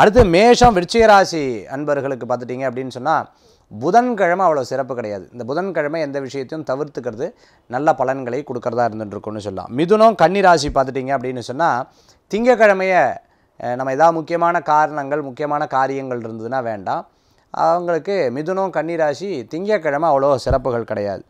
அடுத்து மேஷம் விருச்சிகராசி அன்பர்களுக்கு பார்த்துட்டிங்க அப்படின்னு சொன்னால் புதன்கிழமை அவ்வளோ சிறப்பு கிடையாது இந்த புதன்கிழமை எந்த விஷயத்தையும் தவிர்த்துக்கிறது நல்ல பலன்களை கொடுக்கறதா இருந்துட்டுருக்குன்னு சொல்லலாம் மிதுனம் கன்னிராசி பார்த்துட்டிங்க அப்படின்னு சொன்னால் திங்கக்கிழமையை நம்ம ஏதாவது முக்கியமான காரணங்கள் முக்கியமான காரியங்கள் இருந்ததுன்னா வேண்டாம் அவங்களுக்கு மிதுனம் கன்னிராசி திங்கக்கிழமை அவ்வளோ சிறப்புகள் கிடையாது